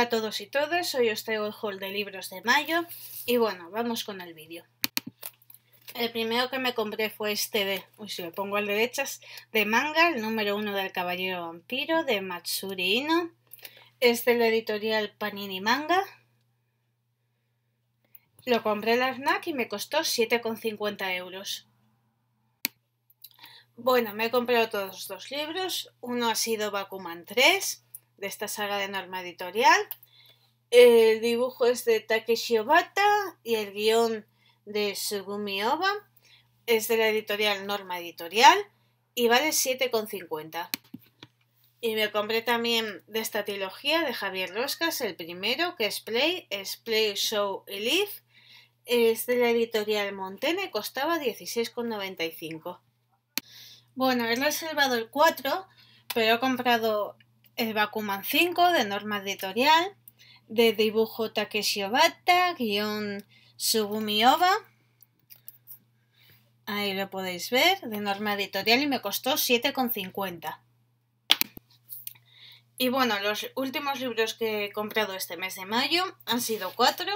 a todos y todas, hoy os traigo el haul de libros de mayo y bueno, vamos con el vídeo. El primero que me compré fue este de, uy, si lo pongo al derechas, de manga, el número uno del Caballero Vampiro, de Matsuri Ino. Es de la editorial Panini Manga. Lo compré en la FNAC y me costó 7,50 euros. Bueno, me he comprado todos los libros. Uno ha sido Bakuman 3 de esta saga de norma editorial. El dibujo es de Takeshi Obata y el guión de Sugumi Oba. Es de la editorial Norma Editorial y vale 7,50. Y me compré también de esta trilogía de Javier Roscas, el primero, que es Play, es Play, Show y Live. Es de la editorial Montene, costaba 16,95. Bueno, he reservado el 4, pero he comprado el Bakuman 5 de Norma Editorial, de dibujo Takeshi Obata, guión Subumi Oba. Ahí lo podéis ver, de Norma Editorial y me costó 7,50. Y bueno, los últimos libros que he comprado este mes de mayo han sido cuatro.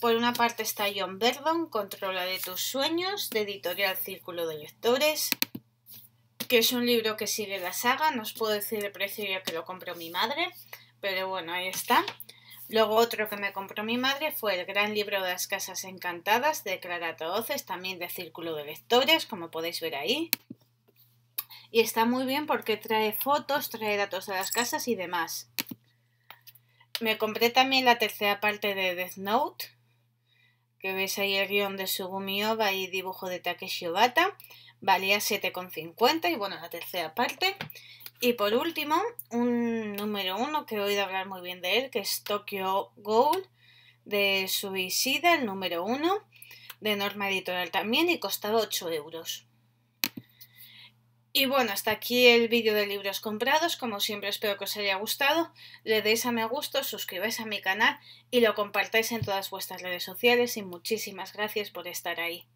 Por una parte está John Verdon, Controla de tus sueños, de Editorial Círculo de Lectores que es un libro que sigue la saga, no os puedo decir el precio ya que lo compró mi madre, pero bueno, ahí está. Luego otro que me compró mi madre fue el gran libro de las casas encantadas de Clara Oces, también de Círculo de Lectores, como podéis ver ahí. Y está muy bien porque trae fotos, trae datos de las casas y demás. Me compré también la tercera parte de Death Note, que veis ahí el guión de Sugumi Oba y dibujo de Takeshi Obata, valía 7,50 y bueno, la tercera parte. Y por último, un número uno que he oído hablar muy bien de él, que es Tokyo Gold de Suicida, el número uno, de Norma Editorial también, y costado 8 euros. Y bueno, hasta aquí el vídeo de libros comprados. Como siempre espero que os haya gustado. Le deis a me gusto, suscribáis a mi canal y lo compartáis en todas vuestras redes sociales. Y muchísimas gracias por estar ahí.